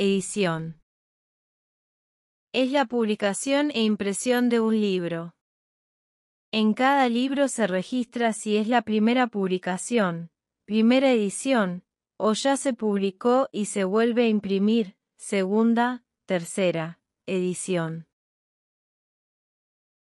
Edición. Es la publicación e impresión de un libro. En cada libro se registra si es la primera publicación, primera edición, o ya se publicó y se vuelve a imprimir, segunda, tercera edición.